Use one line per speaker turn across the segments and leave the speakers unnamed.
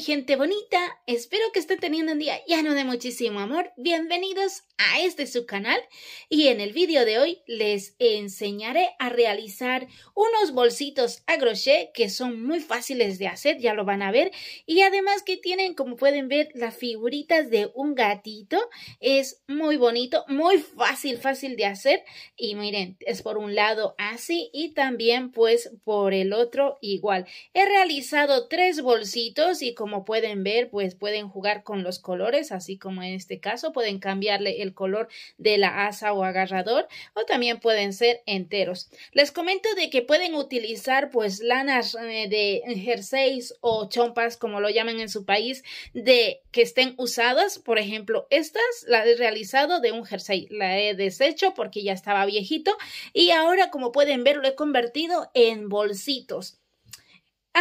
gente bonita, espero que estén teniendo un día lleno de muchísimo amor. Bienvenidos a este su canal y en el vídeo de hoy les enseñaré a realizar unos bolsitos a crochet que son muy fáciles de hacer, ya lo van a ver, y además que tienen, como pueden ver, las figuritas de un gatito. Es muy bonito, muy fácil, fácil de hacer y miren, es por un lado así y también pues por el otro igual. He realizado tres bolsitos y como como pueden ver, pues pueden jugar con los colores, así como en este caso, pueden cambiarle el color de la asa o agarrador o también pueden ser enteros. Les comento de que pueden utilizar pues lanas eh, de jerseys o chompas, como lo llaman en su país, de que estén usadas. Por ejemplo, estas las he realizado de un jersey, la he deshecho porque ya estaba viejito y ahora como pueden ver lo he convertido en bolsitos.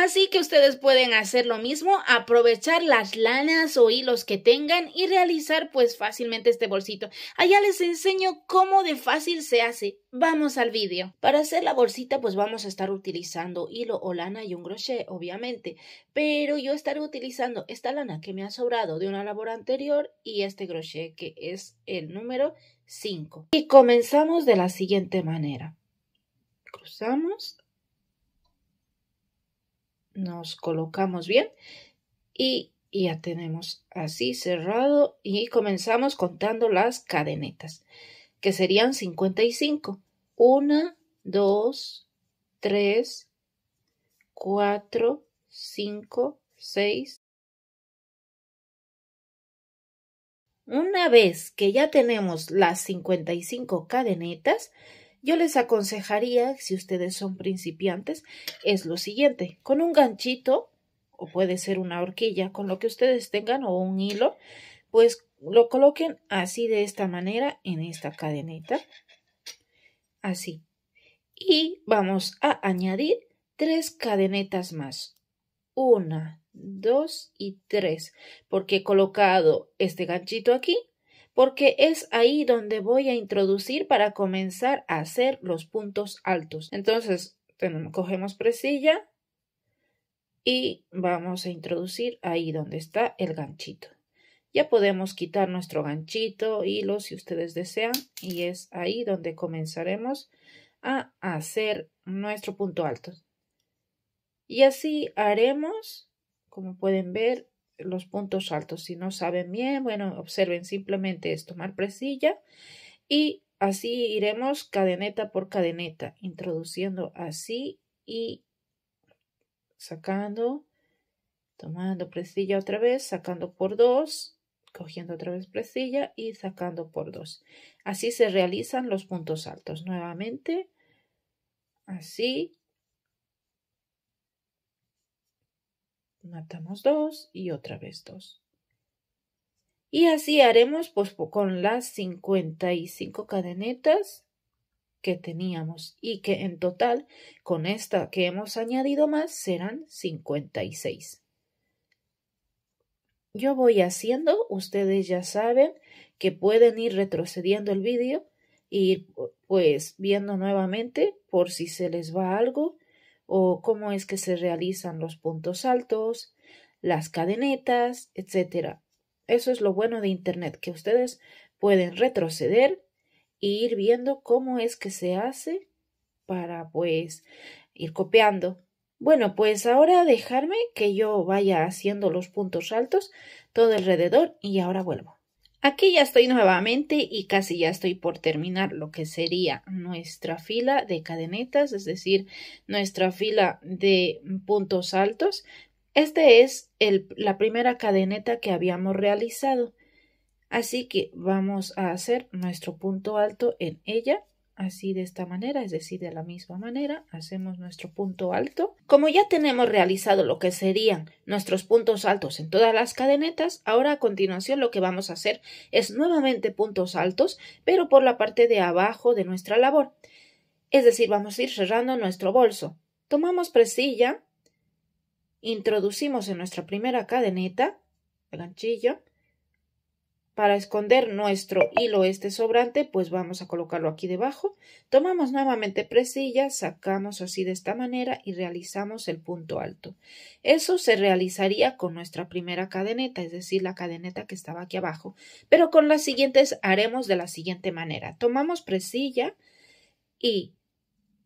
Así que ustedes pueden hacer lo mismo, aprovechar las lanas o hilos que tengan y realizar pues fácilmente este bolsito. Allá les enseño cómo de fácil se hace. Vamos al vídeo. Para hacer la bolsita pues vamos a estar utilizando hilo o lana y un crochet obviamente, pero yo estaré utilizando esta lana que me ha sobrado de una labor anterior y este crochet que es el número 5. Y comenzamos de la siguiente manera. Cruzamos nos colocamos bien y ya tenemos así cerrado y comenzamos contando las cadenetas que serían 55 1 2 3 4 5 6 una vez que ya tenemos las 55 cadenetas, yo les aconsejaría, si ustedes son principiantes, es lo siguiente, con un ganchito o puede ser una horquilla, con lo que ustedes tengan o un hilo, pues lo coloquen así de esta manera en esta cadeneta, así. Y vamos a añadir tres cadenetas más. Una, dos y tres, porque he colocado este ganchito aquí, porque es ahí donde voy a introducir para comenzar a hacer los puntos altos. Entonces, cogemos presilla y vamos a introducir ahí donde está el ganchito. Ya podemos quitar nuestro ganchito, hilo si ustedes desean y es ahí donde comenzaremos a hacer nuestro punto alto. Y así haremos, como pueden ver, los puntos altos. Si no saben bien, bueno, observen simplemente es tomar presilla y así iremos cadeneta por cadeneta, introduciendo así y sacando, tomando presilla otra vez, sacando por dos, cogiendo otra vez presilla y sacando por dos. Así se realizan los puntos altos. Nuevamente, así matamos dos y otra vez dos. Y así haremos pues, con las 55 cadenetas que teníamos y que en total con esta que hemos añadido más serán 56. Yo voy haciendo, ustedes ya saben que pueden ir retrocediendo el vídeo y pues viendo nuevamente por si se les va algo o cómo es que se realizan los puntos altos, las cadenetas, etc. Eso es lo bueno de Internet, que ustedes pueden retroceder e ir viendo cómo es que se hace para pues ir copiando. Bueno, pues ahora dejarme que yo vaya haciendo los puntos altos todo alrededor y ahora vuelvo. Aquí ya estoy nuevamente y casi ya estoy por terminar lo que sería nuestra fila de cadenetas, es decir, nuestra fila de puntos altos. Esta es la primera cadeneta que habíamos realizado. Así que vamos a hacer nuestro punto alto en ella así de esta manera, es decir, de la misma manera, hacemos nuestro punto alto. Como ya tenemos realizado lo que serían nuestros puntos altos en todas las cadenetas, ahora a continuación lo que vamos a hacer es nuevamente puntos altos, pero por la parte de abajo de nuestra labor. Es decir, vamos a ir cerrando nuestro bolso. Tomamos presilla, introducimos en nuestra primera cadeneta, el ganchillo, para esconder nuestro hilo este sobrante, pues vamos a colocarlo aquí debajo. Tomamos nuevamente presilla, sacamos así de esta manera y realizamos el punto alto. Eso se realizaría con nuestra primera cadeneta, es decir, la cadeneta que estaba aquí abajo. Pero con las siguientes haremos de la siguiente manera. Tomamos presilla y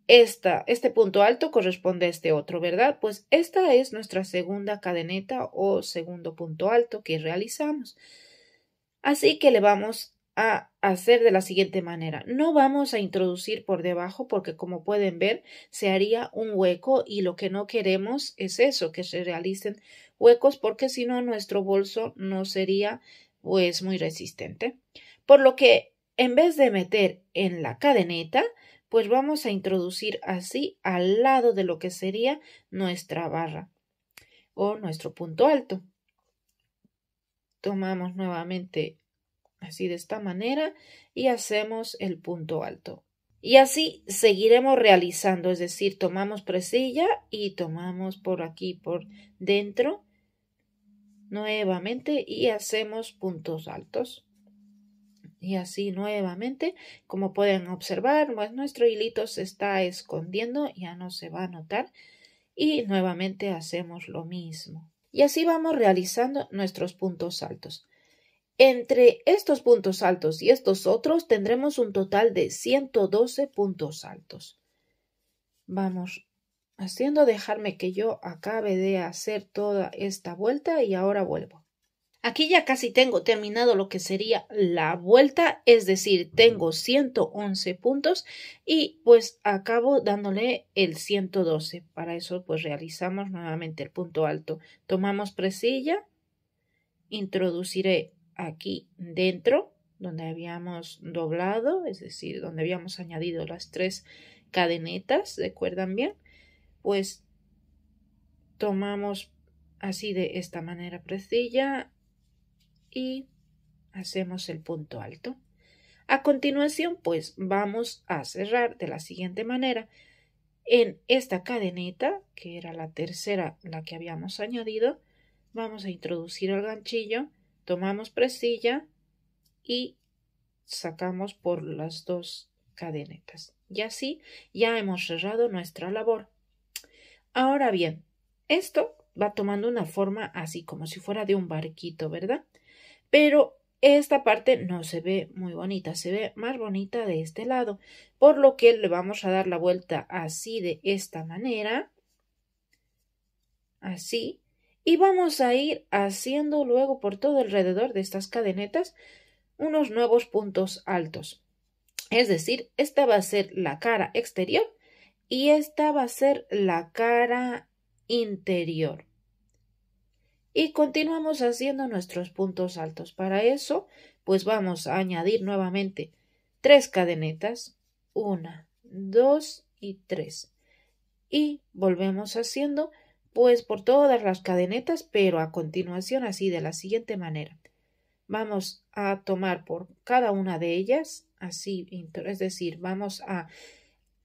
esta, este punto alto corresponde a este otro, ¿verdad? Pues esta es nuestra segunda cadeneta o segundo punto alto que realizamos. Así que le vamos a hacer de la siguiente manera. No vamos a introducir por debajo porque como pueden ver se haría un hueco y lo que no queremos es eso, que se realicen huecos porque si no nuestro bolso no sería pues muy resistente. Por lo que en vez de meter en la cadeneta pues vamos a introducir así al lado de lo que sería nuestra barra o nuestro punto alto tomamos nuevamente así de esta manera y hacemos el punto alto. Y así seguiremos realizando, es decir, tomamos presilla y tomamos por aquí, por dentro, nuevamente y hacemos puntos altos. Y así nuevamente, como pueden observar, pues, nuestro hilito se está escondiendo, ya no se va a notar. Y nuevamente hacemos lo mismo y así vamos realizando nuestros puntos altos. Entre estos puntos altos y estos otros tendremos un total de 112 puntos altos. Vamos haciendo dejarme que yo acabe de hacer toda esta vuelta y ahora vuelvo. Aquí ya casi tengo terminado lo que sería la vuelta, es decir, tengo 111 puntos y pues acabo dándole el 112. Para eso pues realizamos nuevamente el punto alto. Tomamos presilla, introduciré aquí dentro donde habíamos doblado, es decir, donde habíamos añadido las tres cadenetas, ¿recuerdan bien? Pues tomamos así de esta manera presilla, y hacemos el punto alto. A continuación, pues vamos a cerrar de la siguiente manera. En esta cadeneta, que era la tercera, la que habíamos añadido, vamos a introducir el ganchillo, tomamos presilla y sacamos por las dos cadenetas. Y así ya hemos cerrado nuestra labor. Ahora bien, esto va tomando una forma así como si fuera de un barquito, ¿verdad? pero esta parte no se ve muy bonita, se ve más bonita de este lado, por lo que le vamos a dar la vuelta así de esta manera, así, y vamos a ir haciendo luego por todo alrededor de estas cadenetas unos nuevos puntos altos. Es decir, esta va a ser la cara exterior y esta va a ser la cara interior y continuamos haciendo nuestros puntos altos. Para eso, pues vamos a añadir nuevamente tres cadenetas, una, dos y tres. Y volvemos haciendo pues por todas las cadenetas, pero a continuación así de la siguiente manera. Vamos a tomar por cada una de ellas, así, es decir, vamos a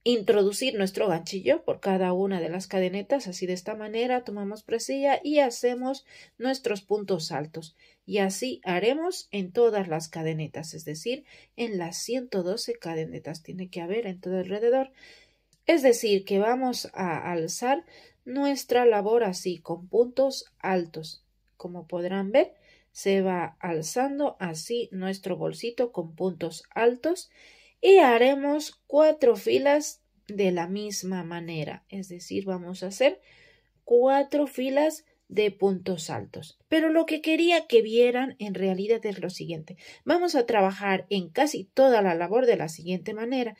introducir nuestro ganchillo por cada una de las cadenetas. Así de esta manera tomamos presilla y hacemos nuestros puntos altos. Y así haremos en todas las cadenetas, es decir, en las 112 cadenetas. Tiene que haber en todo alrededor. Es decir, que vamos a alzar nuestra labor así, con puntos altos. Como podrán ver, se va alzando así nuestro bolsito con puntos altos y haremos cuatro filas de la misma manera. Es decir, vamos a hacer cuatro filas de puntos altos. Pero lo que quería que vieran en realidad es lo siguiente. Vamos a trabajar en casi toda la labor de la siguiente manera.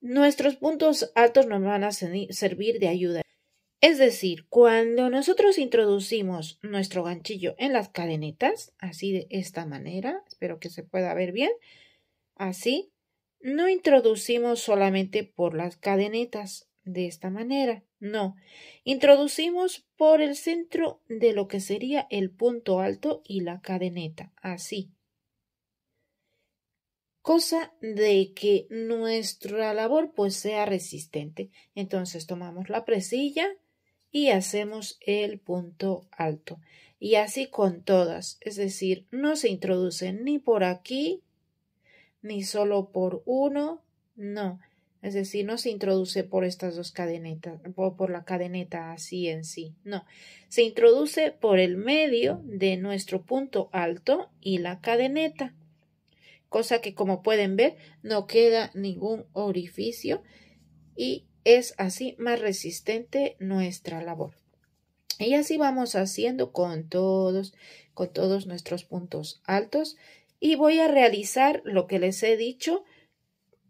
Nuestros puntos altos nos van a servir de ayuda. Es decir, cuando nosotros introducimos nuestro ganchillo en las cadenetas, así de esta manera, espero que se pueda ver bien, así, no introducimos solamente por las cadenetas de esta manera, no, introducimos por el centro de lo que sería el punto alto y la cadeneta, así. Cosa de que nuestra labor pues sea resistente. Entonces tomamos la presilla y hacemos el punto alto. Y así con todas, es decir, no se introduce ni por aquí ni solo por uno, no. Es decir, no se introduce por estas dos cadenetas, por la cadeneta así en sí, no. Se introduce por el medio de nuestro punto alto y la cadeneta, cosa que como pueden ver no queda ningún orificio y es así más resistente nuestra labor. Y así vamos haciendo con todos, con todos nuestros puntos altos y voy a realizar lo que les he dicho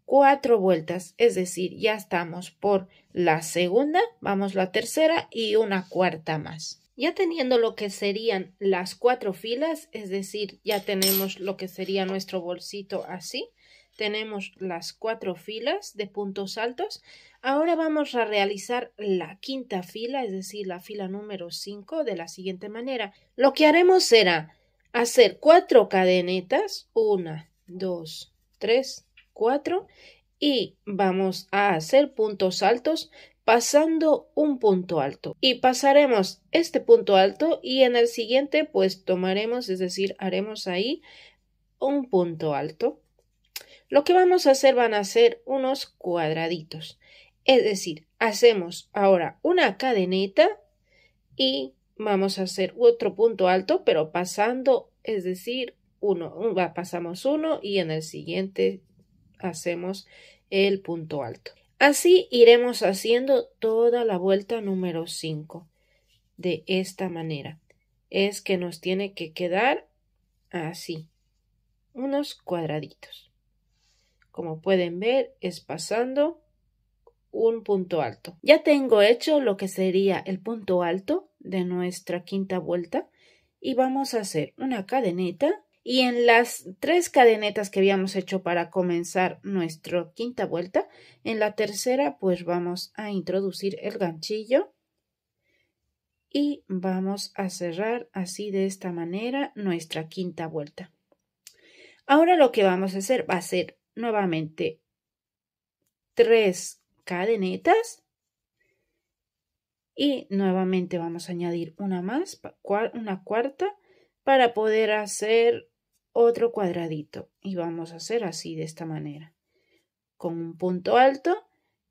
cuatro vueltas, es decir, ya estamos por la segunda, vamos la tercera y una cuarta más. Ya teniendo lo que serían las cuatro filas, es decir, ya tenemos lo que sería nuestro bolsito así, tenemos las cuatro filas de puntos altos. Ahora vamos a realizar la quinta fila, es decir, la fila número cinco de la siguiente manera. Lo que haremos será hacer cuatro cadenetas, una, dos, tres, cuatro, y vamos a hacer puntos altos pasando un punto alto y pasaremos este punto alto y en el siguiente pues tomaremos es decir haremos ahí un punto alto lo que vamos a hacer van a ser unos cuadraditos es decir hacemos ahora una cadeneta y vamos a hacer otro punto alto, pero pasando, es decir, uno, pasamos uno y en el siguiente hacemos el punto alto. Así iremos haciendo toda la vuelta número 5 de esta manera. Es que nos tiene que quedar así, unos cuadraditos. Como pueden ver, es pasando un punto alto. Ya tengo hecho lo que sería el punto alto de nuestra quinta vuelta y vamos a hacer una cadeneta y en las tres cadenetas que habíamos hecho para comenzar nuestra quinta vuelta, en la tercera pues vamos a introducir el ganchillo y vamos a cerrar así de esta manera nuestra quinta vuelta. Ahora lo que vamos a hacer va a ser nuevamente tres cadenetas y nuevamente vamos a añadir una más, una cuarta, para poder hacer otro cuadradito. Y vamos a hacer así de esta manera, con un punto alto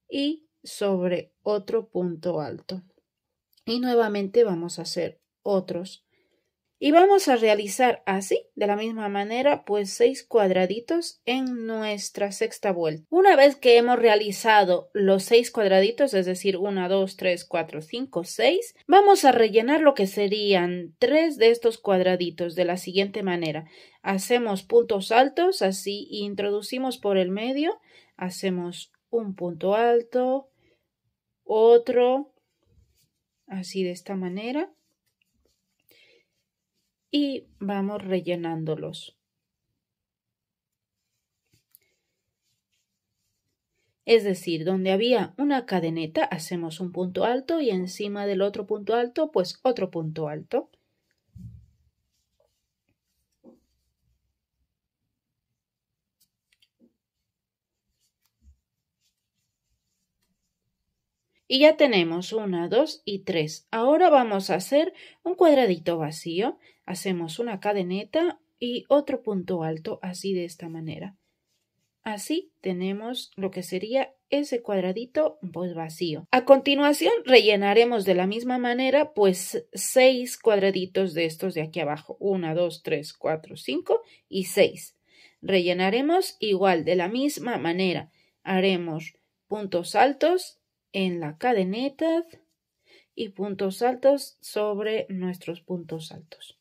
y sobre otro punto alto. Y nuevamente vamos a hacer otros y vamos a realizar así, de la misma manera, pues seis cuadraditos en nuestra sexta vuelta. Una vez que hemos realizado los seis cuadraditos, es decir, 1, 2, 3, 4, 5, 6, vamos a rellenar lo que serían tres de estos cuadraditos de la siguiente manera. Hacemos puntos altos, así introducimos por el medio, hacemos un punto alto, otro, así de esta manera y vamos rellenándolos. Es decir, donde había una cadeneta hacemos un punto alto y encima del otro punto alto pues otro punto alto. Y ya tenemos una, dos y tres. Ahora vamos a hacer un cuadradito vacío Hacemos una cadeneta y otro punto alto así de esta manera. Así tenemos lo que sería ese cuadradito pues vacío. A continuación rellenaremos de la misma manera pues seis cuadraditos de estos de aquí abajo. 1, 2, 3, 4, 5 y 6. Rellenaremos igual de la misma manera. Haremos puntos altos en la cadeneta y puntos altos sobre nuestros puntos altos.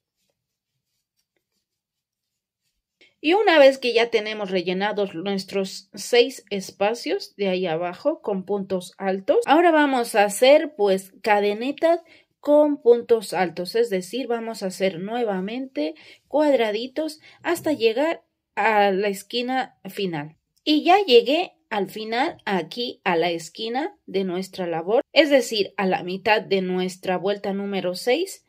Y una vez que ya tenemos rellenados nuestros seis espacios de ahí abajo con puntos altos, ahora vamos a hacer pues cadenetas con puntos altos, es decir, vamos a hacer nuevamente cuadraditos hasta llegar a la esquina final. Y ya llegué al final aquí a la esquina de nuestra labor, es decir, a la mitad de nuestra vuelta número 6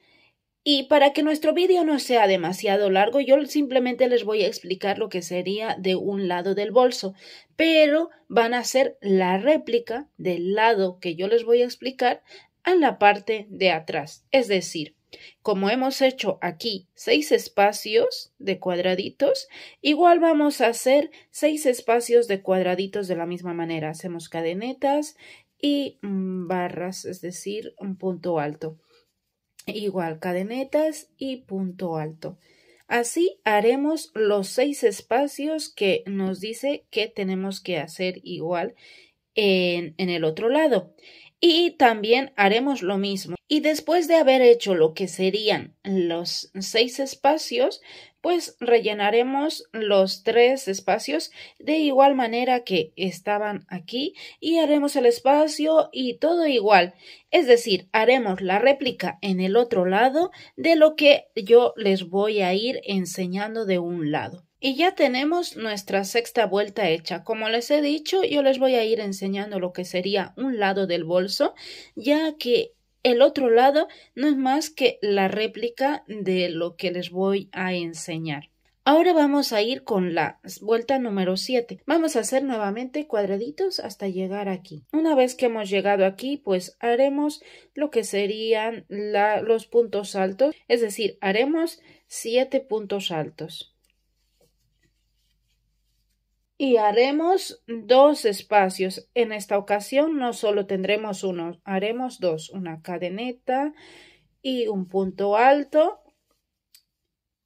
y para que nuestro vídeo no sea demasiado largo, yo simplemente les voy a explicar lo que sería de un lado del bolso, pero van a hacer la réplica del lado que yo les voy a explicar a la parte de atrás. Es decir, como hemos hecho aquí seis espacios de cuadraditos, igual vamos a hacer seis espacios de cuadraditos de la misma manera. Hacemos cadenetas y mm, barras, es decir, un punto alto igual cadenetas y punto alto. Así haremos los seis espacios que nos dice que tenemos que hacer igual en, en, el otro lado. Y también haremos lo mismo. Y después de haber hecho lo que serían los seis espacios, pues rellenaremos los tres espacios de igual manera que estaban aquí y haremos el espacio y todo igual. Es decir, haremos la réplica en el otro lado de lo que yo les voy a ir enseñando de un lado. Y ya tenemos nuestra sexta vuelta hecha. Como les he dicho, yo les voy a ir enseñando lo que sería un lado del bolso, ya que el otro lado no es más que la réplica de lo que les voy a enseñar. Ahora vamos a ir con la vuelta número 7. Vamos a hacer nuevamente cuadraditos hasta llegar aquí. Una vez que hemos llegado aquí, pues haremos lo que serían los puntos altos, es decir, haremos 7 puntos altos. Y haremos dos espacios. En esta ocasión no solo tendremos uno, haremos dos. Una cadeneta y un punto alto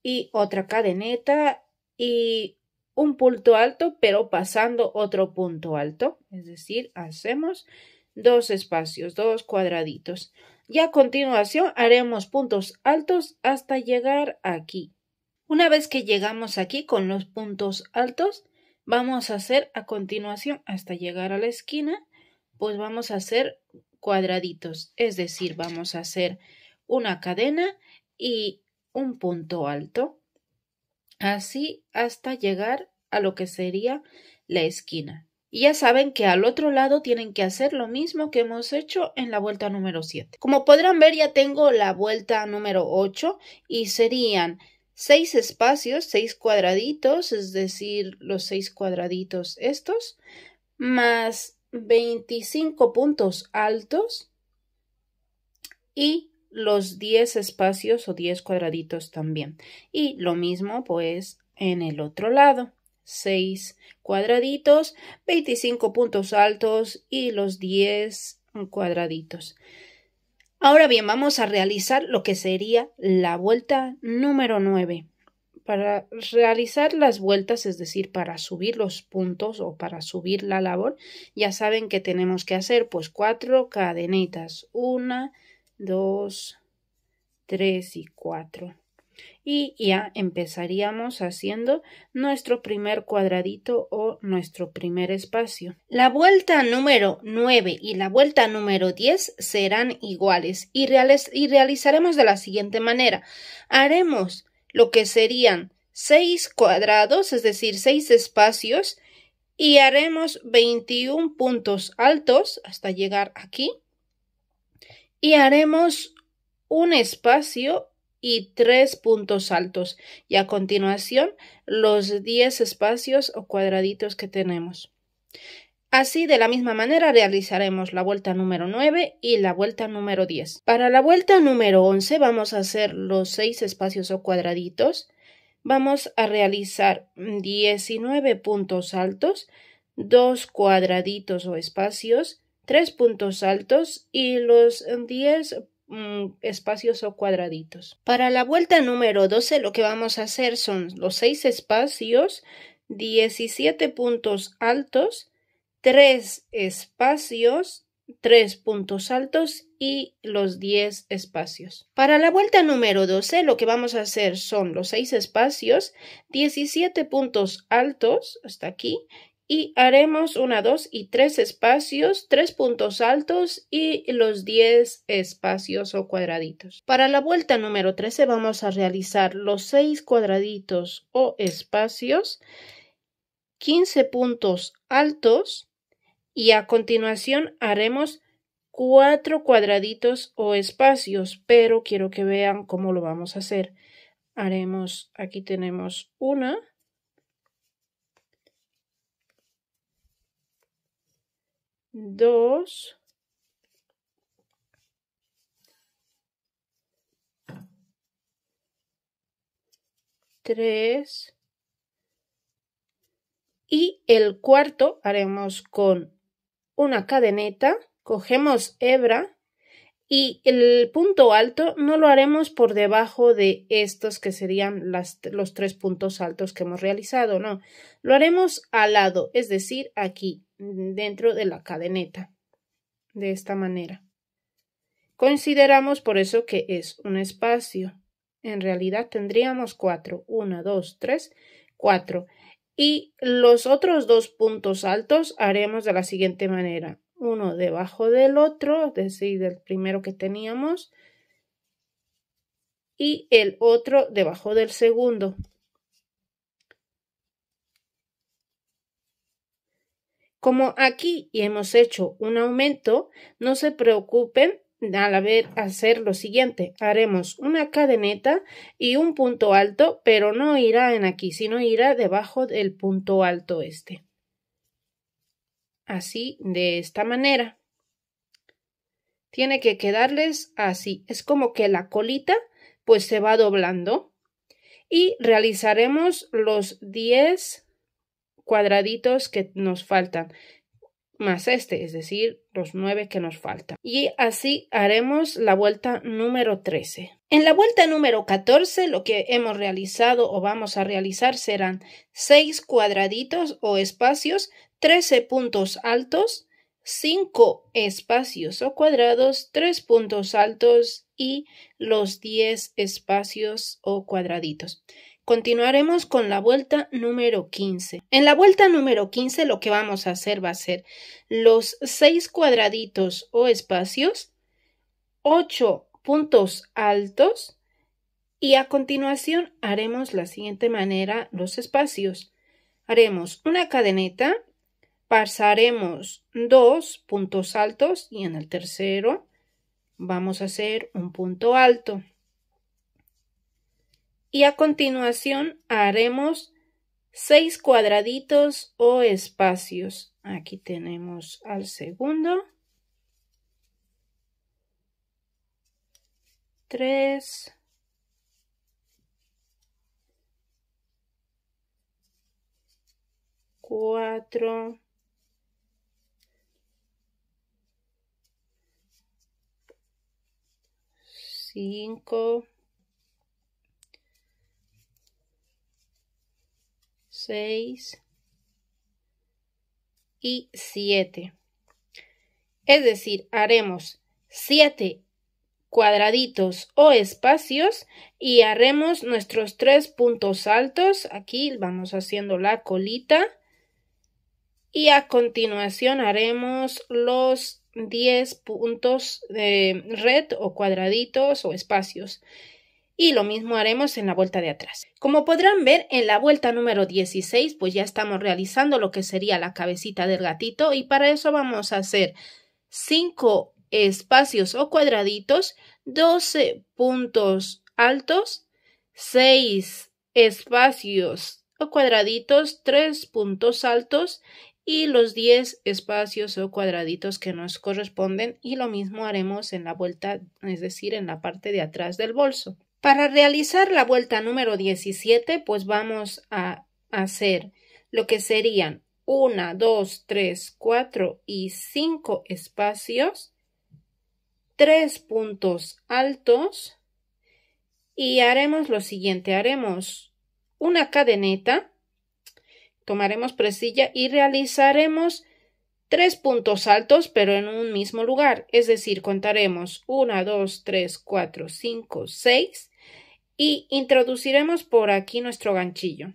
y otra cadeneta y un punto alto pero pasando otro punto alto. Es decir, hacemos dos espacios, dos cuadraditos. Y a continuación haremos puntos altos hasta llegar aquí. Una vez que llegamos aquí con los puntos altos, vamos a hacer a continuación hasta llegar a la esquina pues vamos a hacer cuadraditos es decir vamos a hacer una cadena y un punto alto así hasta llegar a lo que sería la esquina y ya saben que al otro lado tienen que hacer lo mismo que hemos hecho en la vuelta número 7. Como podrán ver ya tengo la vuelta número 8 y serían seis espacios, seis cuadraditos, es decir, los seis cuadraditos estos, más 25 puntos altos y los 10 espacios o 10 cuadraditos también. Y lo mismo pues en el otro lado. seis cuadraditos, 25 puntos altos y los 10 cuadraditos. Ahora bien, vamos a realizar lo que sería la vuelta número 9. Para realizar las vueltas, es decir, para subir los puntos o para subir la labor, ya saben que tenemos que hacer pues cuatro cadenetas. Una, dos, tres y cuatro y ya empezaríamos haciendo nuestro primer cuadradito o nuestro primer espacio. La vuelta número 9 y la vuelta número 10 serán iguales y, realizaremos de la siguiente manera. Haremos lo que serían 6 cuadrados, es decir, 6 espacios y haremos 21 puntos altos hasta llegar aquí y haremos un espacio y tres puntos altos y a continuación los diez espacios o cuadraditos que tenemos. Así de la misma manera realizaremos la vuelta número 9 y la vuelta número 10. Para la vuelta número 11 vamos a hacer los seis espacios o cuadraditos. Vamos a realizar 19 puntos altos, 2 cuadraditos o espacios, 3 puntos altos y los 10 Mm, espacios o cuadraditos. Para la vuelta número 12 lo que vamos a hacer son los 6 espacios, 17 puntos altos, 3 espacios, 3 puntos altos y los 10 espacios. Para la vuelta número 12 lo que vamos a hacer son los 6 espacios, 17 puntos altos hasta aquí y haremos una, dos y tres espacios, tres puntos altos y los diez espacios o cuadraditos. Para la vuelta número 13 vamos a realizar los seis cuadraditos o espacios, 15 puntos altos y a continuación haremos cuatro cuadraditos o espacios, pero quiero que vean cómo lo vamos a hacer. Haremos, aquí tenemos una, 2, tres y el cuarto haremos con una cadeneta, cogemos hebra y el punto alto no lo haremos por debajo de estos que serían los tres puntos altos que hemos realizado, no, lo haremos al lado, es decir, aquí Mm, dentro de la cadeneta. De esta manera. Consideramos por eso que es un espacio. En realidad tendríamos cuatro. Una, dos, tres, cuatro. Y los otros dos puntos altos haremos de la siguiente manera. Uno debajo del otro, es decir, del primero que teníamos. Y el otro debajo del segundo. Como aquí hemos hecho un aumento, no se preocupen al haber hacer lo siguiente. Haremos una cadeneta y un punto alto, pero no irá en aquí, sino irá debajo del punto alto este. Así, de esta manera. Tiene que quedarles así. Es como que la colita pues se va doblando. Y realizaremos los 10 cuadraditos que nos faltan más este, es decir, los nueve que nos faltan. Y así haremos la vuelta número 13. En la vuelta número 14 lo que hemos realizado o vamos a realizar serán 6 cuadraditos o espacios, 13 puntos altos, 5 espacios o cuadrados, 3 puntos altos y los 10 espacios o cuadraditos. Continuaremos con la vuelta número 15. En la vuelta número 15 lo que vamos a hacer va a ser los seis cuadraditos o espacios, ocho puntos altos y a continuación haremos la siguiente manera los espacios. Haremos una cadeneta, pasaremos dos puntos altos y en el tercero vamos a hacer un punto alto y a continuación haremos seis cuadraditos o espacios. Aquí tenemos al segundo. Tres. Cuatro. Cinco. 6 y 7. Es decir, haremos 7 cuadraditos o espacios y haremos nuestros tres puntos altos. Aquí vamos haciendo la colita. Y a continuación haremos los 10 puntos de red o cuadraditos o espacios y lo mismo haremos en la vuelta de atrás. Como podrán ver, en la vuelta número 16 pues ya estamos realizando lo que sería la cabecita del gatito y para eso vamos a hacer 5 espacios o cuadraditos, 12 puntos altos, 6 espacios o cuadraditos, 3 puntos altos y los 10 espacios o cuadraditos que nos corresponden y lo mismo haremos en la vuelta, es decir, en la parte de atrás del bolso. Para realizar la vuelta número 17, pues vamos a hacer lo que serían 1, 2, 3, 4 y 5 espacios, 3 puntos altos y haremos lo siguiente, haremos una cadeneta, tomaremos presilla y realizaremos tres puntos altos pero en un mismo lugar, es decir, contaremos 1, 2, 3, 4, 5, 6 y introduciremos por aquí nuestro ganchillo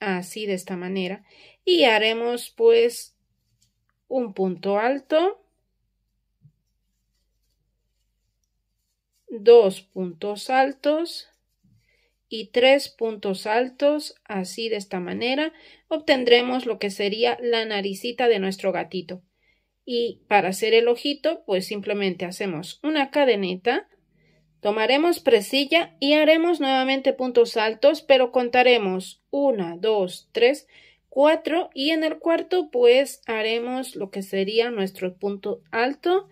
así de esta manera y haremos pues un punto alto dos puntos altos y tres puntos altos así de esta manera obtendremos lo que sería la naricita de nuestro gatito y para hacer el ojito pues simplemente hacemos una cadeneta Tomaremos presilla y haremos nuevamente puntos altos, pero contaremos 1, 2, 3, 4 y en el cuarto pues haremos lo que sería nuestro punto alto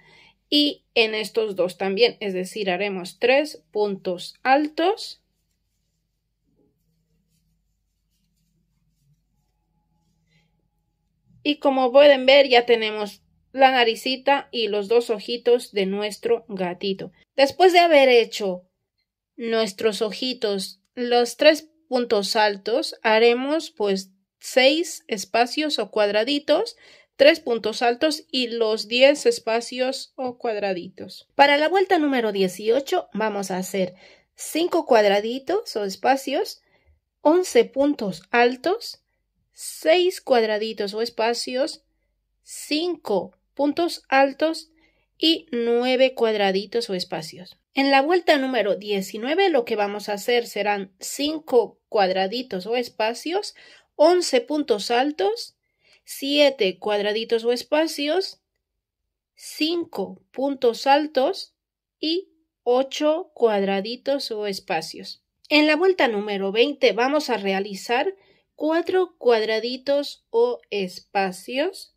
y en estos dos también, es decir, haremos tres puntos altos. Y como pueden ver ya tenemos la naricita y los dos ojitos de nuestro gatito. Después de haber hecho nuestros ojitos, los tres puntos altos, haremos pues seis espacios o cuadraditos, tres puntos altos y los diez espacios o cuadraditos. Para la vuelta número 18 vamos a hacer cinco cuadraditos o espacios, once puntos altos, seis cuadraditos o espacios, cinco puntos altos y 9 cuadraditos o espacios. En la vuelta número 19 lo que vamos a hacer serán 5 cuadraditos o espacios, 11 puntos altos, 7 cuadraditos o espacios, 5 puntos altos y 8 cuadraditos o espacios. En la vuelta número 20 vamos a realizar 4 cuadraditos o espacios,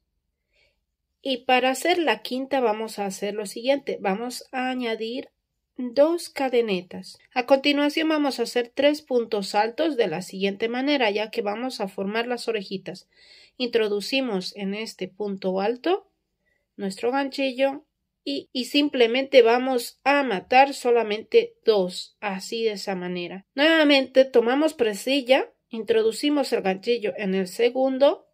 y para hacer la quinta vamos a hacer lo siguiente, vamos a añadir dos cadenetas. A continuación vamos a hacer tres puntos altos de la siguiente manera, ya que vamos a formar las orejitas. Introducimos en este punto alto nuestro ganchillo y, y, simplemente vamos a matar solamente dos, así de esa manera. Nuevamente tomamos presilla, introducimos el ganchillo en el segundo,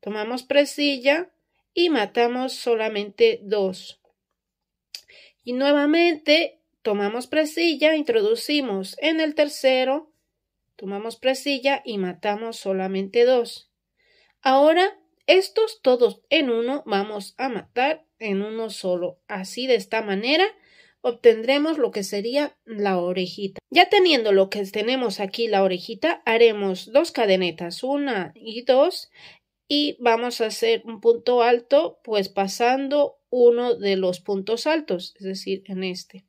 tomamos presilla, y matamos solamente dos. Y nuevamente tomamos presilla, introducimos en el tercero, tomamos presilla y matamos solamente dos. Ahora, estos todos en uno vamos a matar en uno solo. Así de esta manera obtendremos lo que sería la orejita. Ya teniendo lo que tenemos aquí la orejita, haremos dos cadenetas, una y dos, y vamos a hacer un punto alto pues pasando uno de los puntos altos, es decir, en este.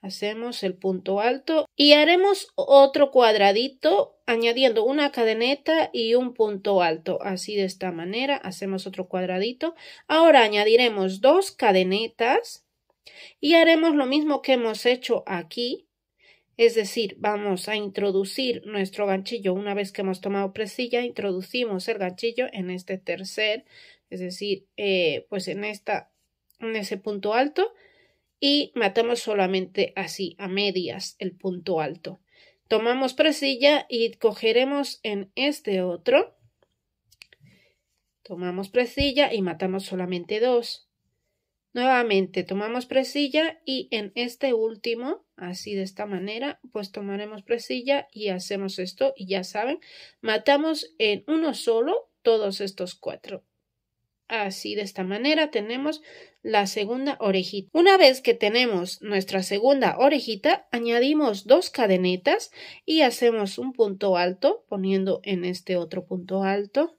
Hacemos el punto alto y haremos otro cuadradito añadiendo una cadeneta y un punto alto. Así de esta manera hacemos otro cuadradito. Ahora añadiremos dos cadenetas y haremos lo mismo que hemos hecho aquí es decir, vamos a introducir nuestro ganchillo. Una vez que hemos tomado presilla, introducimos el ganchillo en este tercer, es decir, eh, pues en, esta, en ese punto alto y matamos solamente así, a medias, el punto alto. Tomamos presilla y cogeremos en este otro. Tomamos presilla y matamos solamente dos. Nuevamente tomamos presilla y en este último, así de esta manera, pues tomaremos presilla y hacemos esto y ya saben, matamos en uno solo todos estos cuatro. Así de esta manera tenemos la segunda orejita. Una vez que tenemos nuestra segunda orejita, añadimos dos cadenetas y hacemos un punto alto poniendo en este otro punto alto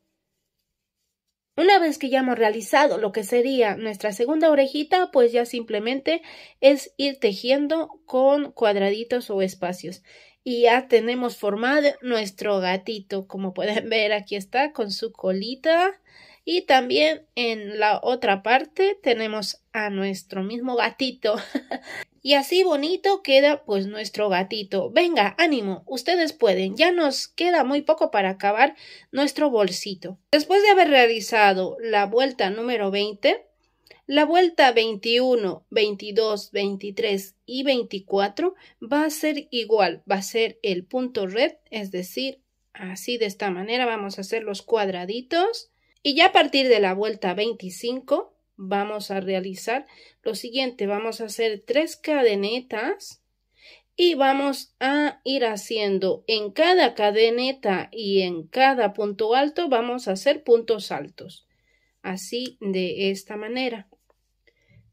una vez que ya hemos realizado lo que sería nuestra segunda orejita, pues ya simplemente es ir tejiendo con cuadraditos o espacios. Y ya tenemos formado nuestro gatito, como pueden ver aquí está con su colita. Y también en la otra parte tenemos a nuestro mismo gatito. Y así bonito queda pues nuestro gatito. Venga, ánimo, ustedes pueden, ya nos queda muy poco para acabar nuestro bolsito. Después de haber realizado la vuelta número 20, la vuelta 21, 22, 23 y 24 va a ser igual, va a ser el punto red, es decir, así de esta manera vamos a hacer los cuadraditos y ya a partir de la vuelta 25 vamos a realizar lo siguiente. Vamos a hacer tres cadenetas y vamos a ir haciendo en cada cadeneta y en cada punto alto vamos a hacer puntos altos. Así de esta manera.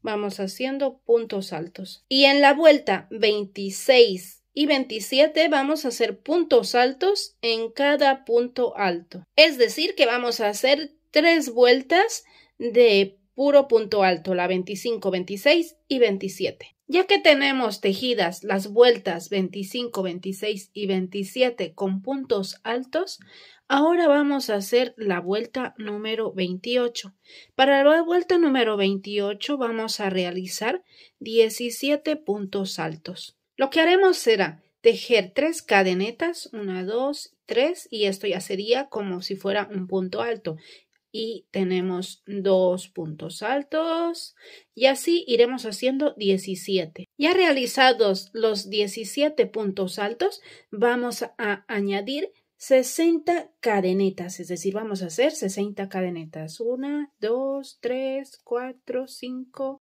Vamos haciendo puntos altos. Y en la vuelta 26 y 27 vamos a hacer puntos altos en cada punto alto. Es decir que vamos a hacer tres vueltas de puro punto alto, la 25, 26 y 27. Ya que tenemos tejidas las vueltas 25, 26 y 27 con puntos altos, ahora vamos a hacer la vuelta número 28. Para la vuelta número 28 vamos a realizar 17 puntos altos. Lo que haremos será tejer tres cadenetas, una, dos, tres, y esto ya sería como si fuera un punto alto y tenemos dos puntos altos y así iremos haciendo 17. Ya realizados los 17 puntos altos, vamos a añadir 60 cadenetas, es decir, vamos a hacer 60 cadenetas. 1, 2, 3, 4, 5,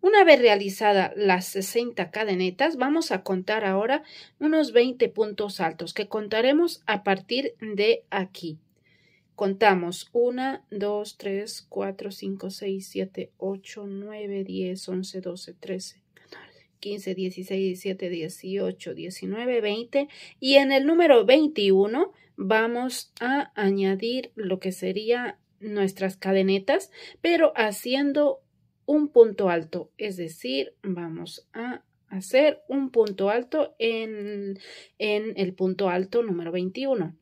una vez realizadas las 60 cadenetas, vamos a contar ahora unos 20 puntos altos que contaremos a partir de aquí. Contamos 1, 2, 3, 4, 5, 6, 7, 8, 9, 10, 11, 12, 13, 15, 16, 17, 18, 19, 20 y en el número 21 vamos a añadir lo que sería nuestras cadenetas pero haciendo un punto alto, es decir, vamos a hacer un punto alto en, en el punto alto número 21.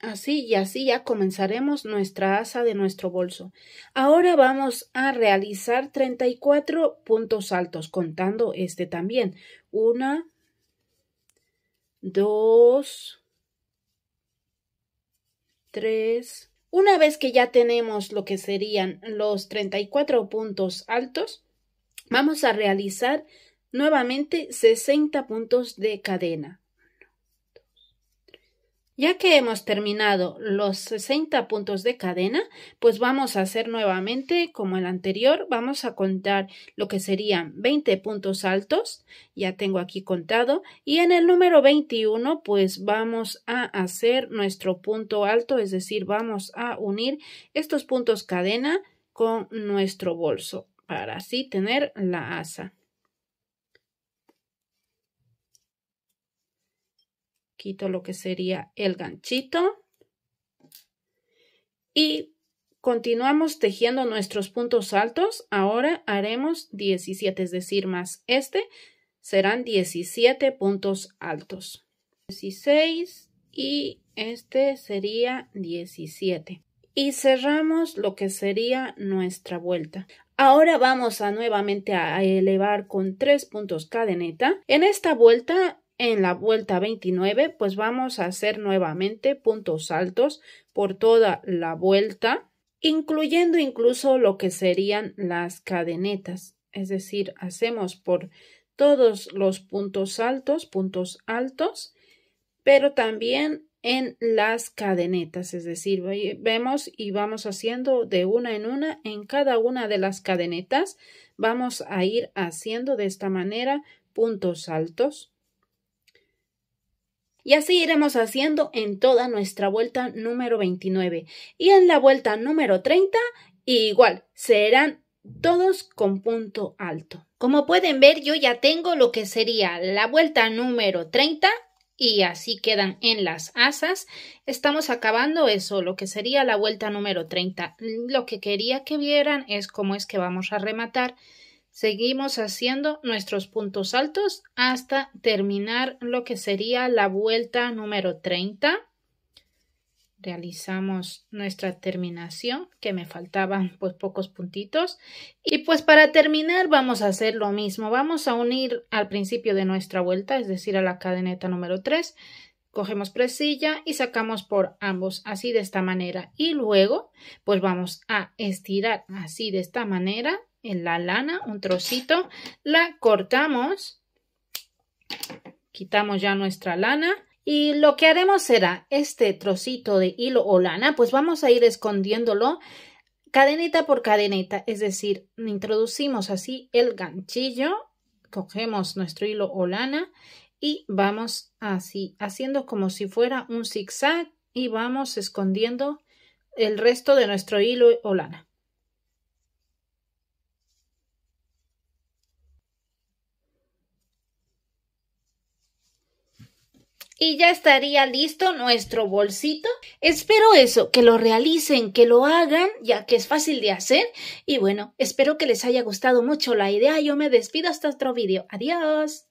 Así y así ya comenzaremos nuestra asa de nuestro bolso. Ahora vamos a realizar 34 puntos altos, contando este también. Una, 2, 3, una vez que ya tenemos lo que serían los 34 puntos altos, vamos a realizar nuevamente 60 puntos de cadena. Ya que hemos terminado los 60 puntos de cadena, pues vamos a hacer nuevamente como el anterior, vamos a contar lo que serían 20 puntos altos, ya tengo aquí contado, y en el número 21 pues vamos a hacer nuestro punto alto, es decir, vamos a unir estos puntos cadena con nuestro bolso para así tener la asa. quito lo que sería el ganchito y continuamos tejiendo nuestros puntos altos. Ahora haremos 17, es decir, más este serán 17 puntos altos. 16 y este sería 17. Y cerramos lo que sería nuestra vuelta. Ahora vamos a nuevamente a elevar con tres puntos cadeneta. En esta vuelta en la vuelta 29, pues vamos a hacer nuevamente puntos altos por toda la vuelta, incluyendo incluso lo que serían las cadenetas. Es decir, hacemos por todos los puntos altos, puntos altos, pero también en las cadenetas, es decir, vemos y vamos haciendo de una en una en cada una de las cadenetas, vamos a ir haciendo de esta manera puntos altos, y así iremos haciendo en toda nuestra vuelta número 29. Y en la vuelta número 30, igual, serán todos con punto alto. Como pueden ver, yo ya tengo lo que sería la vuelta número 30 y así quedan en las asas. Estamos acabando eso, lo que sería la vuelta número 30. Lo que quería que vieran es cómo es que vamos a rematar Seguimos haciendo nuestros puntos altos hasta terminar lo que sería la vuelta número 30. Realizamos nuestra terminación, que me faltaban pues pocos puntitos. Y pues para terminar vamos a hacer lo mismo. Vamos a unir al principio de nuestra vuelta, es decir, a la cadeneta número 3. Cogemos presilla y sacamos por ambos, así de esta manera. Y luego pues vamos a estirar así de esta manera en la lana, un trocito, la cortamos, quitamos ya nuestra lana y lo que haremos será este trocito de hilo o lana, pues vamos a ir escondiéndolo cadeneta por cadeneta, es decir, introducimos así el ganchillo, cogemos nuestro hilo o lana y vamos así, haciendo como si fuera un zigzag y vamos escondiendo el resto de nuestro hilo o lana. y ya estaría listo nuestro bolsito. Espero eso, que lo realicen, que lo hagan, ya que es fácil de hacer. Y bueno, espero que les haya gustado mucho la idea. Yo me despido hasta otro vídeo. Adiós.